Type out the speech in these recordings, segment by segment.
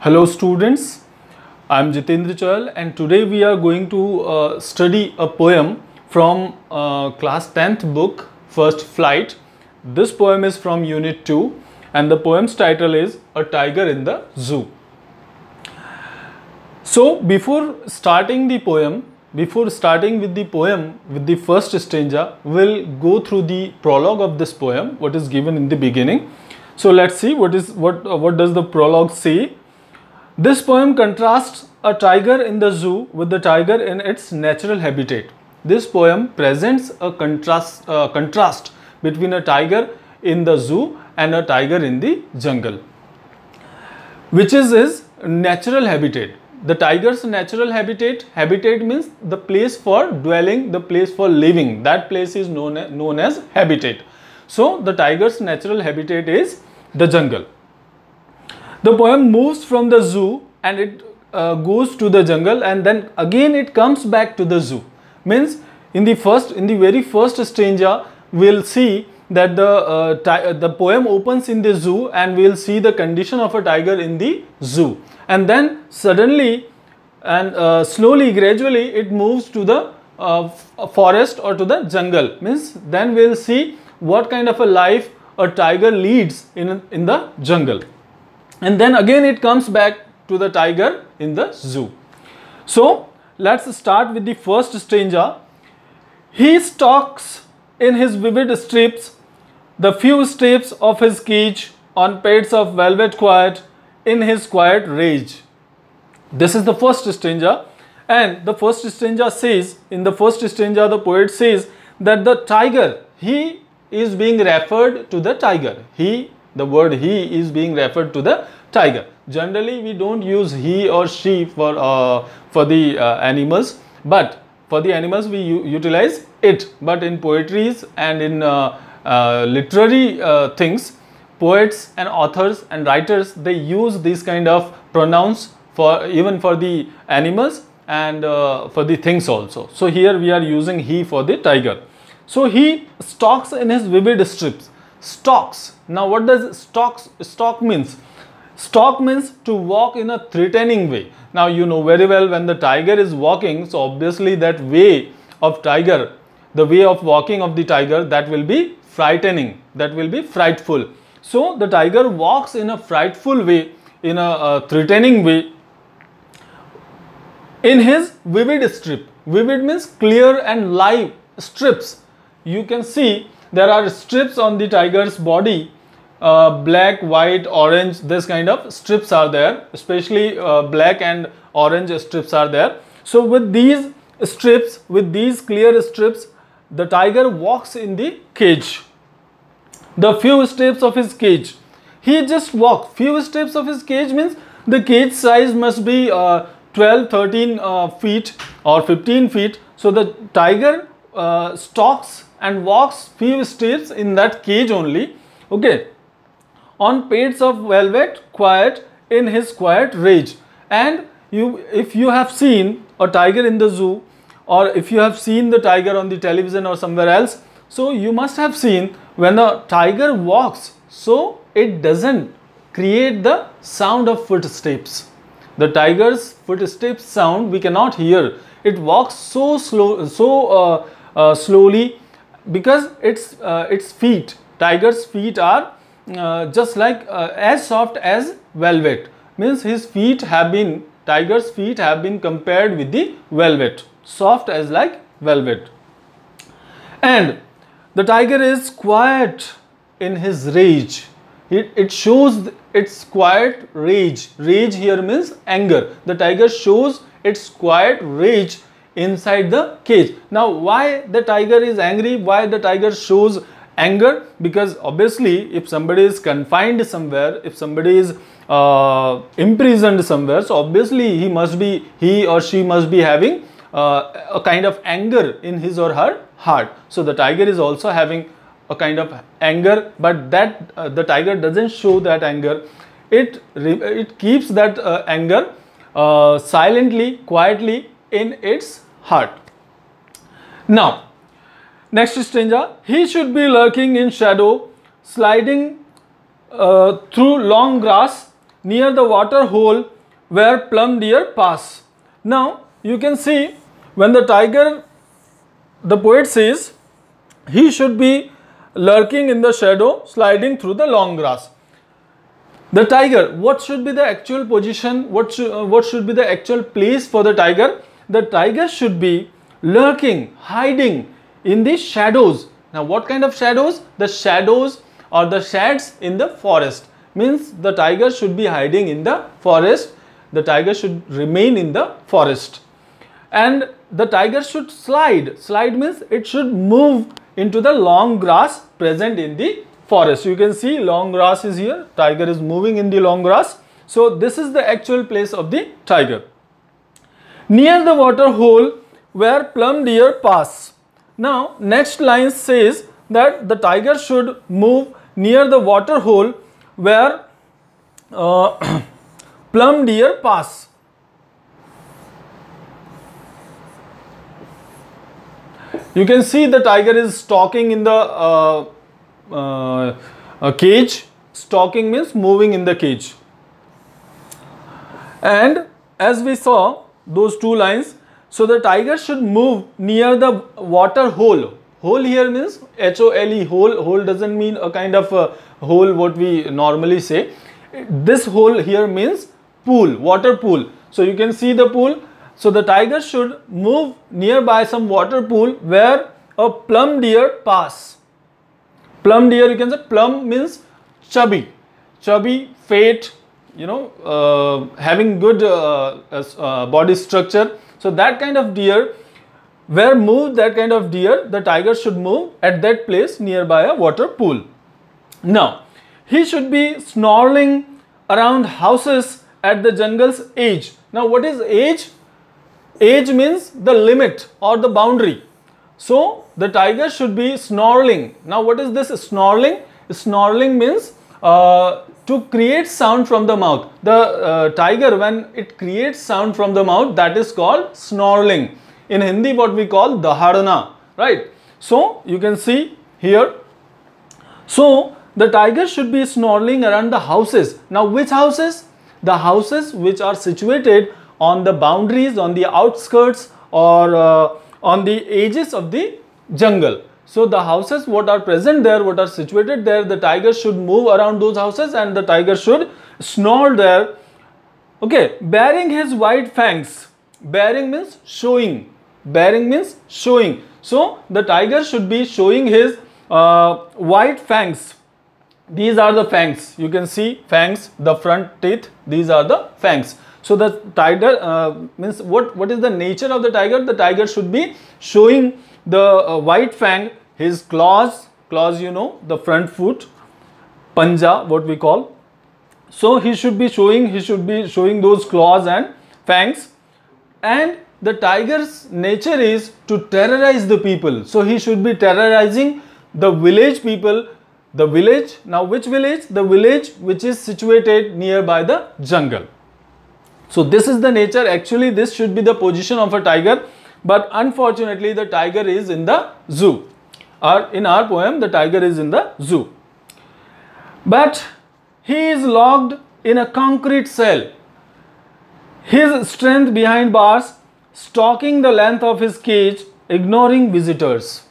Hello students, I am Jitendra Chal and today we are going to uh, study a poem from uh, class 10th book, First Flight. This poem is from unit 2 and the poem's title is A Tiger in the Zoo. So before starting the poem, before starting with the poem, with the first stanza, we'll go through the prologue of this poem, what is given in the beginning. So let's see what is what uh, what does the prologue say this poem contrasts a tiger in the zoo with the tiger in its natural habitat. This poem presents a contrast, uh, contrast between a tiger in the zoo and a tiger in the jungle, which is his natural habitat. The tiger's natural habitat, habitat means the place for dwelling, the place for living. That place is known, known as habitat. So, the tiger's natural habitat is the jungle. The poem moves from the zoo and it uh, goes to the jungle and then again it comes back to the zoo. Means in the first, in the very first stanza, we'll see that the uh, uh, the poem opens in the zoo and we'll see the condition of a tiger in the zoo and then suddenly and uh, slowly gradually it moves to the uh, forest or to the jungle means then we'll see what kind of a life a tiger leads in in the jungle and then again it comes back to the tiger in the zoo. So let's start with the first stranger. He stalks in his vivid strips the few strips of his cage on pads of velvet quiet in his quiet rage. This is the first stranger, and the first stranger says, in the first stranger, the poet says that the tiger, he is being referred to the tiger. He the word he is being referred to the tiger. Generally, we don't use he or she for, uh, for the uh, animals, but for the animals we utilize it. But in poetries and in uh, uh literary uh, things, poets and authors and writers, they use these kind of pronouns for even for the animals and uh, for the things also. So here we are using he for the tiger. So he stalks in his vivid strips stocks. Now what does stocks stock means? Stock means to walk in a threatening way. Now you know very well when the tiger is walking, so obviously that way of tiger, the way of walking of the tiger that will be frightening, that will be frightful. So the tiger walks in a frightful way, in a uh, threatening way in his vivid strip. Vivid means clear and live strips. You can see there are strips on the tiger's body uh, black white orange this kind of strips are there especially uh, black and orange strips are there so with these strips with these clear strips the tiger walks in the cage the few steps of his cage he just walk few steps of his cage means the cage size must be uh, 12 13 uh, feet or 15 feet so the tiger uh, stalks and walks few steps in that cage only okay on pads of velvet quiet in his quiet rage and you if you have seen a tiger in the zoo or if you have seen the tiger on the television or somewhere else so you must have seen when the tiger walks so it doesn't create the sound of footsteps the tiger's footsteps sound we cannot hear it walks so slow so uh, uh, slowly because its uh, its feet tiger's feet are uh, just like as soft as velvet means his feet have been tiger's feet have been compared with the velvet soft as like velvet and the tiger is quiet in his rage it, it shows its quiet rage rage here means anger the tiger shows its quiet rage inside the cage. Now why the tiger is angry, why the tiger shows anger because obviously if somebody is confined somewhere, if somebody is uh, imprisoned somewhere, so obviously he must be, he or she must be having uh, a kind of anger in his or her heart. So the tiger is also having a kind of anger but that uh, the tiger doesn't show that anger. It, it keeps that uh, anger uh, silently, quietly in its heart. Now, next stranger. he should be lurking in shadow, sliding uh, through long grass near the water hole where plum deer pass. Now, you can see when the tiger, the poet says, he should be lurking in the shadow, sliding through the long grass. The tiger, what should be the actual position, what, sh uh, what should be the actual place for the tiger? the tiger should be lurking, hiding in the shadows. Now what kind of shadows? The shadows or the shades in the forest means the tiger should be hiding in the forest. The tiger should remain in the forest and the tiger should slide. Slide means it should move into the long grass present in the forest. You can see long grass is here. Tiger is moving in the long grass. So this is the actual place of the tiger near the water hole where plum deer pass. Now next line says that the tiger should move near the water hole where uh, plum deer pass. You can see the tiger is stalking in the uh, uh, cage. Stalking means moving in the cage. And as we saw, those two lines. So the tiger should move near the water hole. Hole here means H-O-L-E, hole. Hole doesn't mean a kind of a hole what we normally say. This hole here means pool, water pool. So you can see the pool. So the tiger should move nearby some water pool where a plum deer pass. Plum deer you can say plum means chubby. Chubby, fat, you know, uh, having good uh, uh, body structure. So that kind of deer, where move that kind of deer, the tiger should move at that place nearby a water pool. Now, he should be snarling around houses at the jungle's edge. Now, what is edge? Edge means the limit or the boundary. So, the tiger should be snarling. Now, what is this snarling? Snarling means uh, to create sound from the mouth. The uh, tiger when it creates sound from the mouth that is called snarling. In Hindi what we call daharana, right? So you can see here. So the tiger should be snarling around the houses. Now which houses? The houses which are situated on the boundaries, on the outskirts or uh, on the edges of the jungle. So the houses what are present there, what are situated there, the tiger should move around those houses and the tiger should snarl there. Okay, bearing his white fangs. Bearing means showing. Bearing means showing. So the tiger should be showing his uh, white fangs these are the fangs you can see fangs the front teeth these are the fangs so the tiger uh, means what what is the nature of the tiger the tiger should be showing the uh, white fang his claws claws you know the front foot panja what we call so he should be showing he should be showing those claws and fangs and the tiger's nature is to terrorize the people so he should be terrorizing the village people the village. Now which village? The village which is situated nearby the jungle. So this is the nature. Actually this should be the position of a tiger. But unfortunately the tiger is in the zoo. Or in our poem the tiger is in the zoo. But he is locked in a concrete cell. His strength behind bars, stalking the length of his cage, ignoring visitors.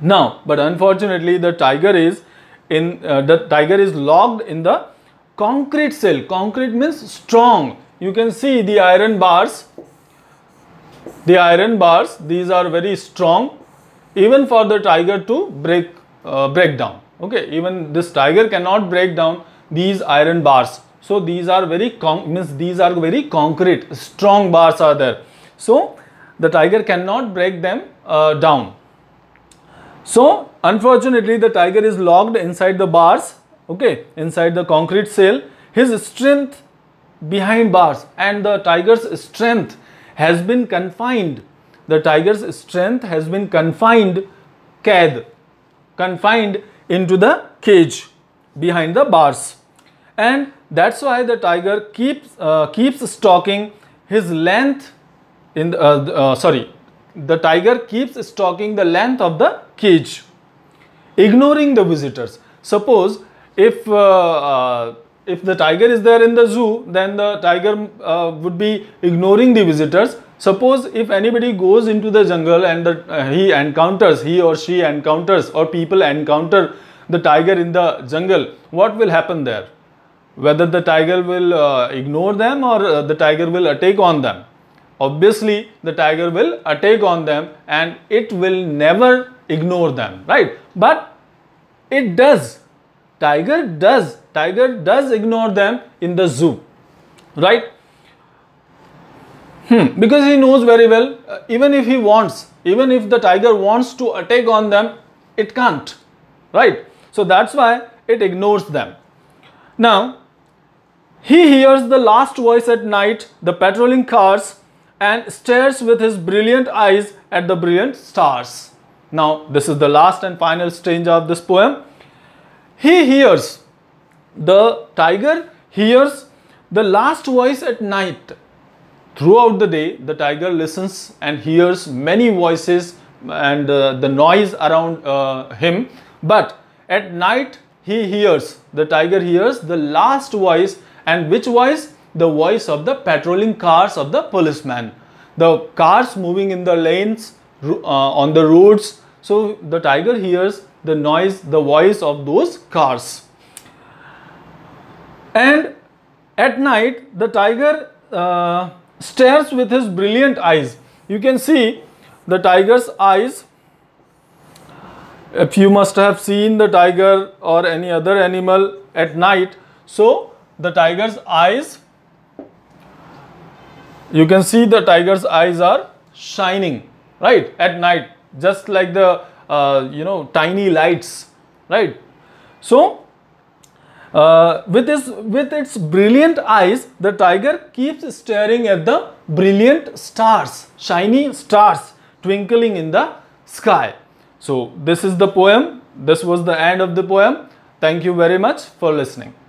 Now, but unfortunately the tiger is in uh, the tiger is locked in the concrete cell. Concrete means strong. You can see the iron bars. The iron bars, these are very strong even for the tiger to break, uh, break down. Okay, even this tiger cannot break down these iron bars. So these are very means these are very concrete, strong bars are there. So the tiger cannot break them uh, down. So unfortunately the tiger is locked inside the bars, okay, inside the concrete cell. His strength behind bars and the tiger's strength has been confined. The tiger's strength has been confined, qad, confined into the cage behind the bars. And that's why the tiger keeps, uh, keeps stalking his length in the, uh, uh, sorry, the tiger keeps stalking the length of the cage ignoring the visitors suppose if uh, uh, if the tiger is there in the zoo then the tiger uh, would be ignoring the visitors suppose if anybody goes into the jungle and the, uh, he encounters he or she encounters or people encounter the tiger in the jungle what will happen there whether the tiger will uh, ignore them or uh, the tiger will attack on them obviously the tiger will attack on them and it will never ignore them, right? But it does. Tiger does. Tiger does ignore them in the zoo, right? Hmm. Because he knows very well, uh, even if he wants, even if the tiger wants to attack on them, it can't, right? So that's why it ignores them. Now, he hears the last voice at night, the patrolling cars, and stares with his brilliant eyes at the brilliant stars. Now, this is the last and final stanza of this poem. He hears, the tiger hears the last voice at night. Throughout the day, the tiger listens and hears many voices and uh, the noise around uh, him. But at night, he hears, the tiger hears the last voice and which voice? The voice of the patrolling cars of the policeman. The cars moving in the lanes, uh, on the roads. So the tiger hears the noise, the voice of those cars. And at night, the tiger uh, stares with his brilliant eyes. You can see the tiger's eyes. If you must have seen the tiger or any other animal at night, so the tiger's eyes, you can see the tiger's eyes are shining right at night just like the uh, you know tiny lights right so uh, with its with its brilliant eyes the tiger keeps staring at the brilliant stars shiny stars twinkling in the sky so this is the poem this was the end of the poem thank you very much for listening